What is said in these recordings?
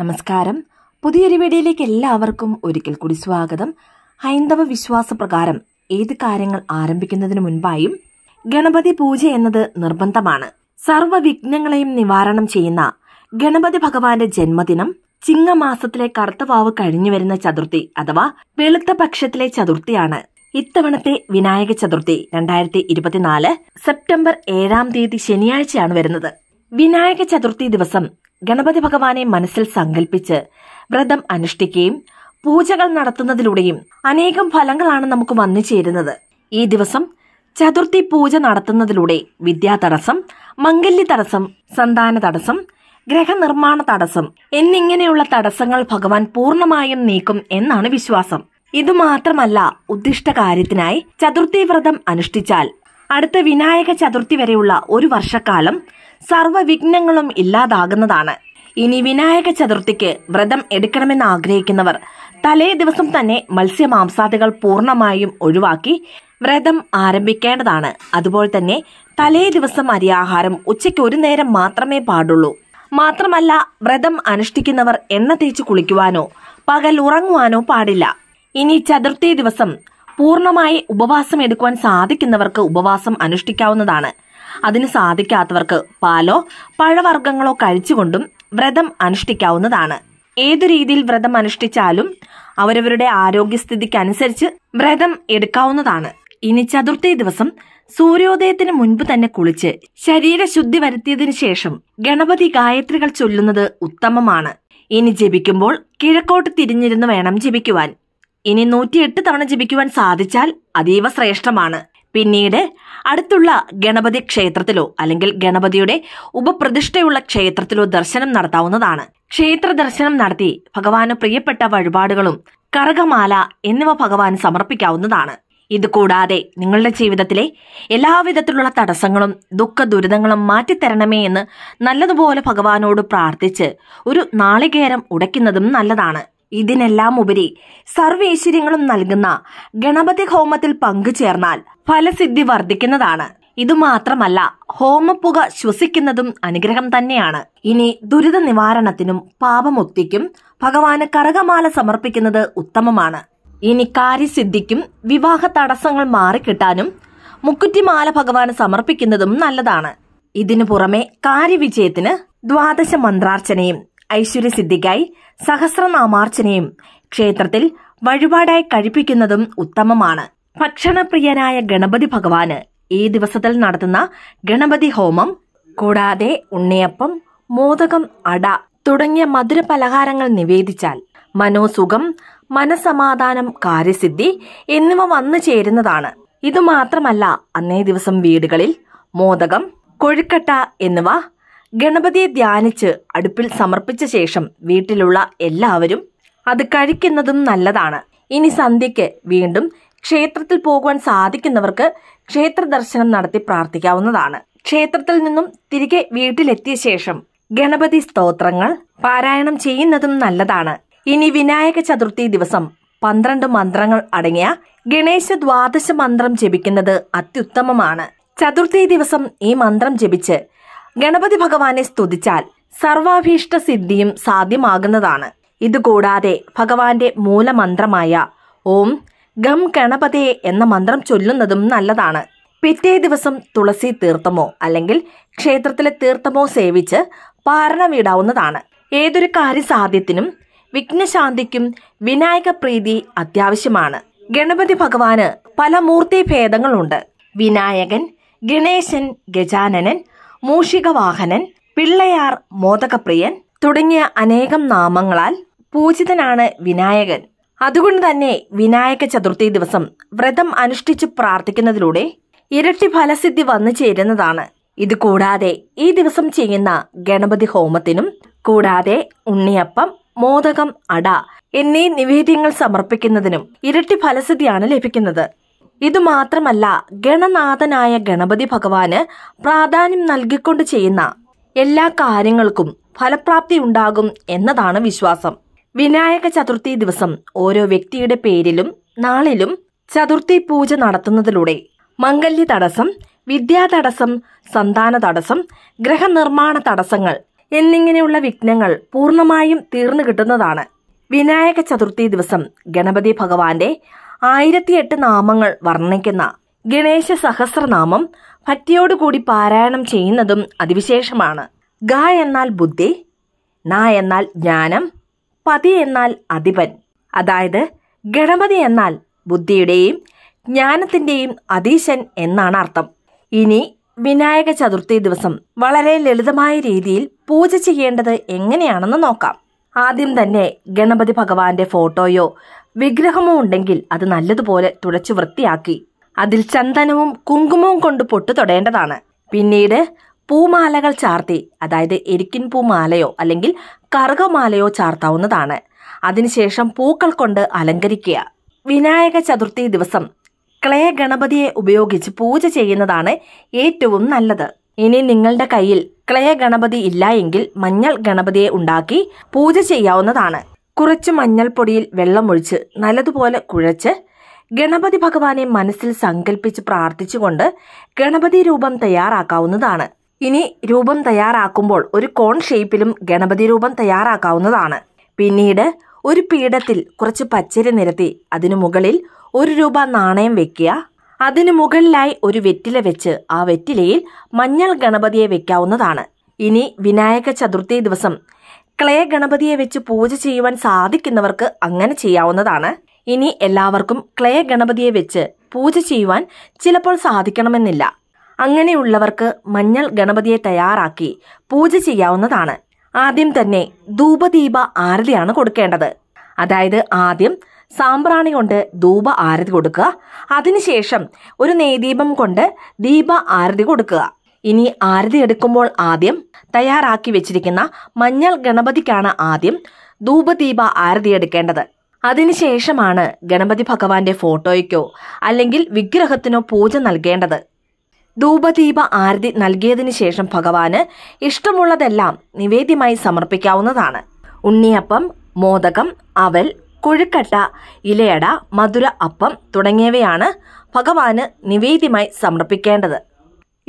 നമസ്കാരം പുതിയൊരു വീഡിയോയിലേക്ക് എല്ലാവർക്കും ഒരിക്കൽ കൂടി സ്വാഗതം ഹൈന്ദവ വിശ്വാസ പ്രകാരം ഏത് കാര്യങ്ങൾ ആരംഭിക്കുന്നതിന് മുൻപായും ഗണപതി പൂജ എന്നത് നിർബന്ധമാണ് സർവ്വ വിഘ്നങ്ങളെയും നിവാരണം ചെയ്യുന്ന ഗണപതി ഭഗവാന്റെ ജന്മദിനം ചിങ്ങമാസത്തിലെ കറുത്തവാവ് കഴിഞ്ഞു വരുന്ന ചതുർത്ഥി അഥവാ വെളുത്ത പക്ഷത്തിലെ ചതുർത്ഥിയാണ് ഇത്തവണത്തെ വിനായക ചതുർത്ഥി രണ്ടായിരത്തി ഇരുപത്തിനാല് സെപ്റ്റംബർ ഏഴാം തീയതി ശനിയാഴ്ചയാണ് വരുന്നത് വിനായക ചതുർത്ഥി ദിവസം ഗണപതി ഭഗവാനെ മനസ്സിൽ സങ്കല്പിച്ച് വ്രതം അനുഷ്ഠിക്കുകയും പൂജകൾ നടത്തുന്നതിലൂടെയും അനേകം ഫലങ്ങളാണ് നമുക്ക് വന്നു ചേരുന്നത് ഈ ദിവസം ചതുർത്ഥി പൂജ നടത്തുന്നതിലൂടെ വിദ്യാ തടസ്സം മംഗല്യ തടസ്സം സന്താന തടസ്സം ഗ്രഹനിർമ്മാണ തടസ്സം എന്നിങ്ങനെയുള്ള തടസ്സങ്ങൾ ഭഗവാൻ പൂർണ്ണമായും നീക്കും എന്നാണ് വിശ്വാസം ഇതുമാത്രമല്ല ഉദ്ദിഷ്ട കാര്യത്തിനായി ചതുർത്ഥി വ്രതം അനുഷ്ഠിച്ചാൽ അടുത്ത വിനായക ചതുർത്ഥി വരെയുള്ള ഒരു വർഷക്കാലം സർവ്വവിഘ്നങ്ങളും ഇല്ലാതാകുന്നതാണ് ഇനി വിനായക ചതുർത്ഥിക്ക് വ്രതം എടുക്കണമെന്ന് ആഗ്രഹിക്കുന്നവർ തലേ ദിവസം തന്നെ മത്സ്യമാംസാദികൾ പൂർണ്ണമായും ഒഴിവാക്കി വ്രതം ആരംഭിക്കേണ്ടതാണ് അതുപോലെ തന്നെ തലേ ദിവസം അരിയാഹാരം ഉച്ചയ്ക്ക് ഒരു നേരം മാത്രമേ പാടുള്ളൂ മാത്രമല്ല വ്രതം അനുഷ്ഠിക്കുന്നവർ എണ്ണ തേച്ച് കുളിക്കുവാനോ പകൽ ഉറങ്ങുവാനോ പാടില്ല ഇനി ചതുർത്ഥി ദിവസം പൂർണ്ണമായി ഉപവാസം എടുക്കുവാൻ സാധിക്കുന്നവർക്ക് ഉപവാസം അനുഷ്ഠിക്കാവുന്നതാണ് അതിന് സാധിക്കാത്തവർക്ക് പാലോ പഴവർഗ്ഗങ്ങളോ കഴിച്ചുകൊണ്ടും വ്രതം അനുഷ്ഠിക്കാവുന്നതാണ് ഏതു രീതിയിൽ വ്രതം അനുഷ്ഠിച്ചാലും അവരവരുടെ ആരോഗ്യസ്ഥിതിക്കനുസരിച്ച് വ്രതം എടുക്കാവുന്നതാണ് ഇനി ചതുർത്ഥി ദിവസം സൂര്യോദയത്തിന് മുൻപ് തന്നെ കുളിച്ച് ശരീരശുദ്ധി വരുത്തിയതിനു ശേഷം ഗണപതി ഗായത്രികൾ ചൊല്ലുന്നത് ഉത്തമമാണ് ഇനി ജപിക്കുമ്പോൾ കിഴക്കോട്ട് തിരിഞ്ഞിരുന്ന് വേണം ജപിക്കുവാൻ ഇനി നൂറ്റിയെട്ട് തവണ ജപിക്കുവാൻ സാധിച്ചാൽ അതീവ ശ്രേഷ്ഠമാണ് പിന്നീട് അടുത്തുള്ള ഗണപതി ക്ഷേത്രത്തിലോ അല്ലെങ്കിൽ ഗണപതിയുടെ ഉപപ്രതിഷ്ഠയുള്ള ക്ഷേത്രത്തിലോ ദർശനം നടത്താവുന്നതാണ് ക്ഷേത്ര ദർശനം നടത്തി ഭഗവാന് പ്രിയപ്പെട്ട വഴിപാടുകളും കറകമാല എന്നിവ ഭഗവാൻ സമർപ്പിക്കാവുന്നതാണ് ഇതുകൂടാതെ നിങ്ങളുടെ ജീവിതത്തിലെ എല്ലാവിധത്തിലുള്ള തടസ്സങ്ങളും ദുഃഖ ദുരിതങ്ങളും മാറ്റിത്തരണമേ എന്ന് നല്ലതുപോലെ ഭഗവാനോട് പ്രാർത്ഥിച്ച് ഒരു നാളികേരം ഉടയ്ക്കുന്നതും നല്ലതാണ് ഇതിനെല്ലാം ഉപരി സർവേശ്വര്യങ്ങളും നൽകുന്ന ഗണപതി ഹോമത്തിൽ പങ്കുചേർന്നാൽ ഫലസിദ്ധി വർദ്ധിക്കുന്നതാണ് ഇതുമാത്രമല്ല ഹോമപ്പുക ശ്വസിക്കുന്നതും അനുഗ്രഹം തന്നെയാണ് ഇനി ദുരിത നിവാരണത്തിനും പാപമുക്തിക്കും ഭഗവാന് കറകമാല സമർപ്പിക്കുന്നത് ഉത്തമമാണ് ഇനി കാര്യസിദ്ധിക്കും വിവാഹ തടസ്സങ്ങൾ മാറിക്കിട്ടാനും മുക്കുറ്റിമാല ഭഗവാന് സമർപ്പിക്കുന്നതും നല്ലതാണ് ഇതിനു പുറമെ കാര്യവിജയത്തിന് ദ്വാദശ മന്ത്രാർച്ചനയും സിദ്ധിക്കായി സഹസ്രനാമാർച്ചനയും ക്ഷേത്രത്തിൽ വഴിപാടായി കഴിപ്പിക്കുന്നതും ഉത്തമമാണ് ഭക്ഷണപ്രിയനായ ഗണപതി ഭഗവാന് ഈ ദിവസത്തിൽ നടത്തുന്ന ഗണപതി ഹോമം കൂടാതെ ഉണ്ണിയപ്പം മോദകം അട തുടങ്ങിയ മധുര പലഹാരങ്ങൾ നിവേദിച്ചാൽ മനോസുഖം മനസമാധാനം കാര്യസിദ്ധി എന്നിവ വന്നു ചേരുന്നതാണ് ഇതുമാത്രമല്ല അന്നേ ദിവസം വീടുകളിൽ മോദകം കൊഴുക്കട്ട എന്നിവ ഗണപതിയെ ധ്യാനിച്ച് അടുപ്പിൽ സമർപ്പിച്ച ശേഷം വീട്ടിലുള്ള എല്ലാവരും അത് കഴിക്കുന്നതും നല്ലതാണ് ഇനി സന്ധ്യയ്ക്ക് വീണ്ടും ക്ഷേത്രത്തിൽ പോകുവാൻ സാധിക്കുന്നവർക്ക് ക്ഷേത്ര ദർശനം നടത്തി പ്രാർത്ഥിക്കാവുന്നതാണ് ക്ഷേത്രത്തിൽ നിന്നും തിരികെ വീട്ടിലെത്തിയ ശേഷം ഗണപതി സ്തോത്രങ്ങൾ പാരായണം ചെയ്യുന്നതും നല്ലതാണ് ഇനി വിനായക ചതുർത്ഥി ദിവസം പന്ത്രണ്ട് മന്ത്രങ്ങൾ അടങ്ങിയ ഗണേശ ദ്വാദശ മന്ത്രം ജപിക്കുന്നത് അത്യുത്തമമാണ് ചതുർത്ഥി ദിവസം ഈ മന്ത്രം ജപിച്ച് ഗണപതി ഭഗവാനെ സ്തുതിച്ചാൽ സർവാഭീഷ്ട സിദ്ധിയും സാധ്യമാകുന്നതാണ് ഇതുകൂടാതെ ഭഗവാന്റെ മൂലമന്ത്രമായ ഓം ഗം ഗണപതേ എന്ന മന്ത്രം ചൊല്ലുന്നതും നല്ലതാണ് പിറ്റേ ദിവസം തുളസി തീർത്ഥമോ അല്ലെങ്കിൽ ക്ഷേത്രത്തിലെ തീർത്ഥമോ സേവിച്ച് പാരണമിടാവുന്നതാണ് ഏതൊരു കാര്യസാധ്യത്തിനും വിഘ്നശാന്തിക്കും വിനായക പ്രീതി അത്യാവശ്യമാണ് ഗണപതി ഭഗവാന് പല മൂർത്തി ഭേദങ്ങളുണ്ട് വിനായകൻ ഗണേശൻ ഗജാനനൻ മൂഷികവാഹനൻ പിള്ളയാർ മോദകപ്രിയൻ തുടങ്ങിയ അനേകം നാമങ്ങളാൽ പൂജിതനാണ് വിനായകൻ അതുകൊണ്ട് തന്നെ വിനായക ചതുർത്ഥി ദിവസം വ്രതം അനുഷ്ഠിച്ചു പ്രാർത്ഥിക്കുന്നതിലൂടെ ഇരട്ടി ഫലസിദ്ധി വന്നു ചേരുന്നതാണ് ഇത് കൂടാതെ ഈ ദിവസം ചെയ്യുന്ന ഗണപതി ഹോമത്തിനും കൂടാതെ ഉണ്ണിയപ്പം മോദകം അട എന്നീ നിവേദ്യങ്ങൾ സമർപ്പിക്കുന്നതിനും ഇരട്ടി ഫലസിദ്ധിയാണ് ലഭിക്കുന്നത് ഇതുമാത്രമല്ല ഗണനാഥനായ ഗണപതി ഭഗവാന് പ്രാധാന്യം നൽകിക്കൊണ്ട് ചെയ്യുന്ന എല്ലാ കാര്യങ്ങൾക്കും ഫലപ്രാപ്തി ഉണ്ടാകും എന്നതാണ് വിശ്വാസം വിനായക ചതുർത്ഥി ദിവസം ഓരോ വ്യക്തിയുടെ പേരിലും നാളിലും ചതുർത്ഥി പൂജ നടത്തുന്നതിലൂടെ മംഗല്യ തടസ്സം വിദ്യാ തടസ്സം സന്താന തടസ്സം ഗ്രഹനിർമ്മാണ തടസ്സങ്ങൾ എന്നിങ്ങനെയുള്ള വിഘ്നങ്ങൾ പൂർണ്ണമായും തീർന്നു കിട്ടുന്നതാണ് വിനായക ചതുർത്ഥി ദിവസം ഗണപതി ഭഗവാന്റെ എട്ട് നാമങ്ങൾ വർണ്ണിക്കുന്ന ഗണേശ സഹസ്രനാമം ഭക്തിയോടുകൂടി പാരായണം ചെയ്യുന്നതും അതിവിശേഷമാണ് ഗ എന്നാൽ ബുദ്ധി ന എന്നാൽ ജ്ഞാനം പതി എന്നാൽ അധിപൻ അതായത് ഗണപതി എന്നാൽ ബുദ്ധിയുടെയും ജ്ഞാനത്തിന്റെയും അതീശൻ എന്നാണ് അർത്ഥം ഇനി വിനായക ചതുർത്ഥി ദിവസം വളരെ ലളിതമായ രീതിയിൽ പൂജ ചെയ്യേണ്ടത് എങ്ങനെയാണെന്ന് നോക്കാം ആദ്യം തന്നെ ഗണപതി ഭഗവാന്റെ ഫോട്ടോയോ വിഗ്രഹമോ ഉണ്ടെങ്കിൽ അത് നല്ലതുപോലെ തുടച്ചു വൃത്തിയാക്കി അതിൽ ചന്ദനവും കുങ്കുമവും കൊണ്ട് പൊട്ടു തൊടേണ്ടതാണ് പിന്നീട് പൂമാലകൾ ചാർത്തി അതായത് എരിക്കിൻ പൂമാലയോ അല്ലെങ്കിൽ കറുകമാലയോ ചാർത്താവുന്നതാണ് അതിനുശേഷം പൂക്കൾ കൊണ്ട് അലങ്കരിക്കുക വിനായക ചതുർത്ഥി ദിവസം ക്ലേ ഗണപതിയെ ഉപയോഗിച്ച് പൂജ ചെയ്യുന്നതാണ് ഏറ്റവും നല്ലത് ഇനി നിങ്ങളുടെ കയ്യിൽ ക്ലേ ഗണപതി ഇല്ല എങ്കിൽ മഞ്ഞൾ ഗണപതിയെ ഉണ്ടാക്കി പൂജ ചെയ്യാവുന്നതാണ് കുറച്ച് മഞ്ഞൾപ്പൊടിയിൽ വെള്ളമൊഴിച്ച് നല്ലതുപോലെ കുഴച്ച് ഗണപതി ഭഗവാനെ മനസ്സിൽ സങ്കല്പിച്ച് പ്രാർത്ഥിച്ചുകൊണ്ട് ഗണപതി രൂപം തയ്യാറാക്കാവുന്നതാണ് ഇനി രൂപം തയ്യാറാക്കുമ്പോൾ ഒരു കോൺ ഷേപ്പിലും ഗണപതി രൂപം തയ്യാറാക്കാവുന്നതാണ് പിന്നീട് ഒരു പീഠത്തിൽ കുറച്ച് പച്ചരി നിരത്തി അതിനു മുകളിൽ ഒരു രൂപ നാണയം വെക്കുക അതിനു മുകളിലായി ഒരു വെറ്റില വെച്ച് ആ വെറ്റിലയിൽ മഞ്ഞൾ ഗണപതിയെ വെക്കാവുന്നതാണ് ഇനി വിനായക ചതുർത്ഥി ദിവസം ക്ലേ ഗണപതിയെ വെച്ച് പൂജ ചെയ്യുവാൻ സാധിക്കുന്നവർക്ക് അങ്ങനെ ചെയ്യാവുന്നതാണ് ഇനി എല്ലാവർക്കും ക്ലേ ഗണപതിയെ വെച്ച് പൂജ ചെയ്യുവാൻ ചിലപ്പോൾ സാധിക്കണമെന്നില്ല അങ്ങനെയുള്ളവർക്ക് മഞ്ഞൾ ഗണപതിയെ തയ്യാറാക്കി പൂജ ചെയ്യാവുന്നതാണ് ആദ്യം തന്നെ ധൂപദീപ ആരതിയാണ് കൊടുക്കേണ്ടത് അതായത് ആദ്യം സാമ്പ്രാണി കൊണ്ട് ധൂപ ആരതി കൊടുക്കുക അതിനുശേഷം ഒരു നെയ്ദീപം കൊണ്ട് ദീപ ആരതി കൊടുക്കുക ഇനി ആരതി എടുക്കുമ്പോൾ ആദ്യം തയ്യാറാക്കി വെച്ചിരിക്കുന്ന മഞ്ഞൾ ഗണപതിക്കാണ് ആദ്യം ധൂപദീപ ആരതി എടുക്കേണ്ടത് അതിനുശേഷമാണ് ഗണപതി ഭഗവാന്റെ ഫോട്ടോയ്ക്കോ അല്ലെങ്കിൽ വിഗ്രഹത്തിനോ പൂജ നൽകേണ്ടത് ധൂപദീപ ആരതി നൽകിയതിനു ശേഷം ഭഗവാന് ഇഷ്ടമുള്ളതെല്ലാം നിവേദ്യമായി സമർപ്പിക്കാവുന്നതാണ് ഉണ്ണിയപ്പം മോദകം അവൽ കൊഴുക്കട്ട ഇലയട മധുര അപ്പം തുടങ്ങിയവയാണ് ഭഗവാന് നിവേദ്യമായി സമർപ്പിക്കേണ്ടത്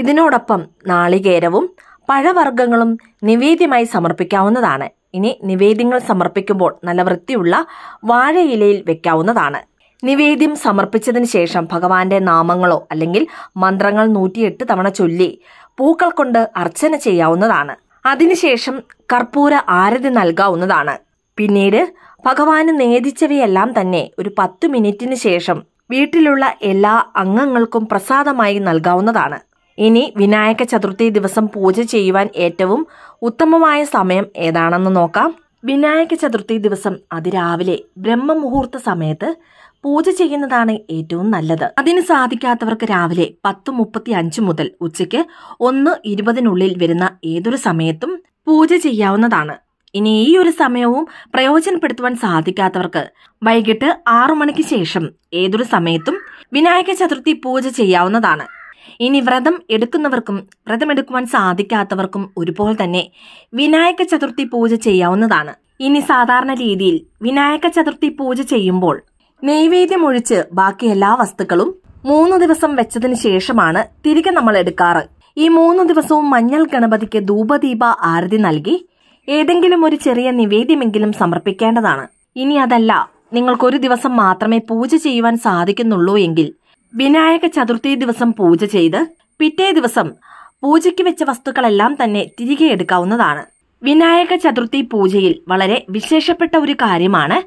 ഇതിനോടൊപ്പം നാളികേരവും പഴവർഗ്ഗങ്ങളും നിവേദ്യമായി സമർപ്പിക്കാവുന്നതാണ് ഇനി നിവേദ്യങ്ങൾ സമർപ്പിക്കുമ്പോൾ നല്ല വൃത്തിയുള്ള വാഴയിലയിൽ വെക്കാവുന്നതാണ് നിവേദ്യം സമർപ്പിച്ചതിന് ശേഷം ഭഗവാന്റെ നാമങ്ങളോ അല്ലെങ്കിൽ മന്ത്രങ്ങൾ നൂറ്റിയെട്ട് തവണ ചൊല്ലി പൂക്കൾ കൊണ്ട് അർച്ചന ചെയ്യാവുന്നതാണ് അതിനുശേഷം കർപ്പൂര ആരതി നൽകാവുന്നതാണ് പിന്നീട് ഭഗവാന് നേദിച്ചവയെല്ലാം തന്നെ ഒരു പത്തു മിനിറ്റിന് ശേഷം വീട്ടിലുള്ള എല്ലാ അംഗങ്ങൾക്കും പ്രസാദമായി നൽകാവുന്നതാണ് ഇനി വിനായക ചതുർത്ഥി ദിവസം പൂജ ചെയ്യുവാൻ ഏറ്റവും ഉത്തമമായ സമയം ഏതാണെന്ന് നോക്കാം വിനായക ചതുർത്ഥി ദിവസം അതിരാവിലെ ബ്രഹ്മമുഹൂർത്ത സമയത്ത് പൂജ ചെയ്യുന്നതാണ് ഏറ്റവും നല്ലത് അതിന് സാധിക്കാത്തവർക്ക് രാവിലെ പത്ത് മുപ്പത്തി അഞ്ച് മുതൽ ഉച്ചയ്ക്ക് ഒന്ന് ഇരുപതിനുള്ളിൽ വരുന്ന ഏതൊരു സമയത്തും പൂജ ചെയ്യാവുന്നതാണ് ഇനി ഈ ഒരു സമയവും പ്രയോജനപ്പെടുത്തുവാൻ സാധിക്കാത്തവർക്ക് വൈകിട്ട് ആറു മണിക്ക് ശേഷം ഏതൊരു സമയത്തും വിനായക ചതുർത്ഥി പൂജ ചെയ്യാവുന്നതാണ് ഇനി വ്രതം എടുക്കുന്നവർക്കും വ്രതമെടുക്കുവാൻ സാധിക്കാത്തവർക്കും ഒരുപോലെ തന്നെ വിനായക ചതുർത്ഥി പൂജ ചെയ്യാവുന്നതാണ് ഇനി സാധാരണ രീതിയിൽ വിനായക ചതുർത്ഥി പൂജ ചെയ്യുമ്പോൾ നൈവേദ്യം ഒഴിച്ച് ബാക്കി എല്ലാ വസ്തുക്കളും മൂന്ന് ദിവസം വെച്ചതിന് ശേഷമാണ് തിരികെ നമ്മൾ എടുക്കാറ് ഈ മൂന്ന് ദിവസവും മഞ്ഞൾ ഗണപതിക്ക് ധൂപദീപ ആരതി നൽകി ഏതെങ്കിലും ഒരു ചെറിയ നിവേദ്യമെങ്കിലും സമർപ്പിക്കേണ്ടതാണ് ഇനി അതല്ല നിങ്ങൾക്കൊരു ദിവസം മാത്രമേ പൂജ ചെയ്യുവാൻ സാധിക്കുന്നുള്ളൂ എങ്കിൽ വിനായക ചതുർത്ഥി ദിവസം പൂജ ചെയ്ത് പിറ്റേ ദിവസം പൂജയ്ക്ക് വെച്ച വസ്തുക്കളെല്ലാം തന്നെ തിരികെ എടുക്കാവുന്നതാണ് വിനായക ചതുർത്ഥി പൂജയിൽ വളരെ വിശേഷപ്പെട്ട ഒരു കാര്യമാണ്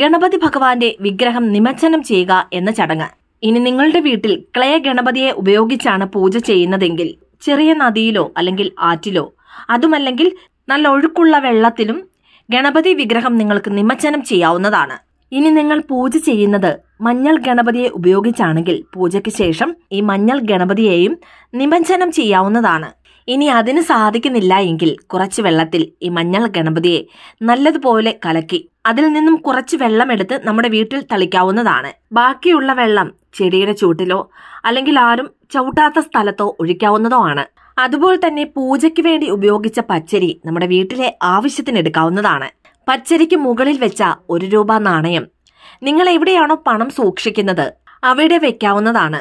ഗണപതി ഭഗവാന്റെ വിഗ്രഹം നിമജ്ജനം ചെയ്യുക എന്ന ചടങ്ങ് ഇനി നിങ്ങളുടെ വീട്ടിൽ ക്ലേ ഗണപതിയെ ഉപയോഗിച്ചാണ് പൂജ ചെയ്യുന്നതെങ്കിൽ ചെറിയ നദിയിലോ അല്ലെങ്കിൽ ആറ്റിലോ അതുമല്ലെങ്കിൽ നല്ല ഒഴുക്കുള്ള വെള്ളത്തിലും ഗണപതി വിഗ്രഹം നിങ്ങൾക്ക് നിമജ്ജനം ചെയ്യാവുന്നതാണ് ഇനി നിങ്ങൾ പൂജ ചെയ്യുന്നത് മഞ്ഞൾ ഗണപതിയെ ഉപയോഗിച്ചാണെങ്കിൽ പൂജയ്ക്ക് ശേഷം ഈ മഞ്ഞൾ ഗണപതിയെയും നിമജ്ജനം ചെയ്യാവുന്നതാണ് ഇനി അതിന് സാധിക്കുന്നില്ല എങ്കിൽ കുറച്ച് വെള്ളത്തിൽ ഈ മഞ്ഞൾ ഗണപതിയെ നല്ലതുപോലെ കലക്കി അതിൽ നിന്നും കുറച്ച് വെള്ളമെടുത്ത് നമ്മുടെ വീട്ടിൽ തളിക്കാവുന്നതാണ് ബാക്കിയുള്ള വെള്ളം ചെടിയുടെ ചൂട്ടിലോ അല്ലെങ്കിൽ ആരും ചവിട്ടാത്ത സ്ഥലത്തോ ഒഴിക്കാവുന്നതോ ആണ് അതുപോലെ തന്നെ പൂജയ്ക്ക് വേണ്ടി ഉപയോഗിച്ച പച്ചരി നമ്മുടെ വീട്ടിലെ ആവശ്യത്തിന് എടുക്കാവുന്നതാണ് പച്ചരിക്ക് മുകളിൽ വെച്ച ഒരു രൂപ നാണയം നിങ്ങൾ എവിടെയാണോ പണം സൂക്ഷിക്കുന്നത് അവിടെ വെക്കാവുന്നതാണ്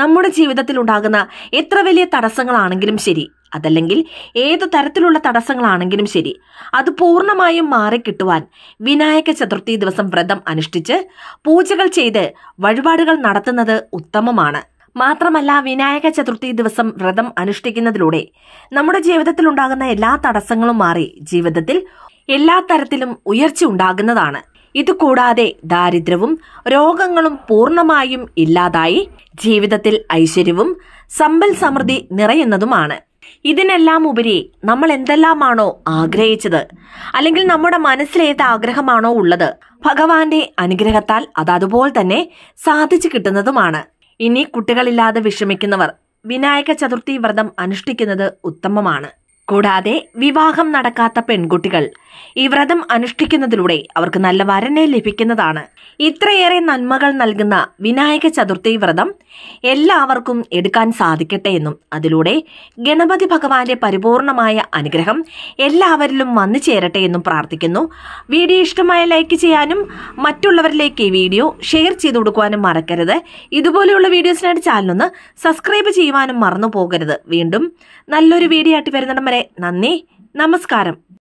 നമ്മുടെ ജീവിതത്തിൽ ഉണ്ടാകുന്ന എത്ര വലിയ തടസ്സങ്ങളാണെങ്കിലും ശരി അതല്ലെങ്കിൽ ഏത് തരത്തിലുള്ള തടസ്സങ്ങളാണെങ്കിലും ശരി അത് പൂർണ്ണമായും മാറിക്കിട്ടുവാൻ വിനായക ചതുർത്ഥി ദിവസം വ്രതം അനുഷ്ഠിച്ച് പൂജകൾ ചെയ്ത് വഴിപാടുകൾ നടത്തുന്നത് ഉത്തമമാണ് മാത്രമല്ല വിനായക ചതുർത്ഥി ദിവസം വ്രതം അനുഷ്ഠിക്കുന്നതിലൂടെ നമ്മുടെ ജീവിതത്തിൽ ഉണ്ടാകുന്ന എല്ലാ തടസ്സങ്ങളും മാറി ജീവിതത്തിൽ എല്ലാ തരത്തിലും ഉയർച്ച ഉണ്ടാകുന്നതാണ് ഇതുകൂടാതെ ദാരിദ്ര്യവും രോഗങ്ങളും പൂർണ്ണമായും ഇല്ലാതായി ജീവിതത്തിൽ ഐശ്വര്യവും സമ്പൽ സമൃദ്ധി നിറയുന്നതുമാണ് ഇതിനെല്ലാം ഉപരി നമ്മൾ എന്തെല്ലാമാണോ ആഗ്രഹിച്ചത് അല്ലെങ്കിൽ നമ്മുടെ മനസ്സിലേത് ആഗ്രഹമാണോ ഉള്ളത് ഭഗവാന്റെ അനുഗ്രഹത്താൽ അത് അതുപോലെ തന്നെ സാധിച്ചു കിട്ടുന്നതുമാണ് ഇനി കുട്ടികളില്ലാതെ വിഷമിക്കുന്നവർ വിനായക ചതുർത്ഥി വ്രതം അനുഷ്ഠിക്കുന്നത് ഉത്തമമാണ് കൂടാതെ വിവാഹം നടക്കാത്ത പെൺകുട്ടികൾ ഈ വ്രതം അനുഷ്ഠിക്കുന്നതിലൂടെ അവർക്ക് നല്ല വരനെ ലഭിക്കുന്നതാണ് ഇത്രയേറെ നന്മകൾ നൽകുന്ന വിനായക ചതുർത്ഥി വ്രതം എല്ലാവർക്കും എടുക്കാൻ സാധിക്കട്ടെ എന്നും അതിലൂടെ ഗണപതി ഭഗവാന്റെ പരിപൂർണമായ അനുഗ്രഹം എല്ലാവരിലും വന്നു ചേരട്ടെ എന്നും പ്രാർത്ഥിക്കുന്നു വീഡിയോ ഇഷ്ടമായ ലൈക്ക് ചെയ്യാനും മറ്റുള്ളവരിലേക്ക് ഈ വീഡിയോ ഷെയർ ചെയ്തു കൊടുക്കുവാനും മറക്കരുത് ഇതുപോലെയുള്ള വീഡിയോസിനായിട്ട് ചാനലൊന്ന് സബ്സ്ക്രൈബ് ചെയ്യുവാനും മറന്നു പോകരുത് വീണ്ടും നല്ലൊരു വീഡിയോ ആയിട്ട് വരുന്നിടം വരെ നന്ദി നമസ്കാരം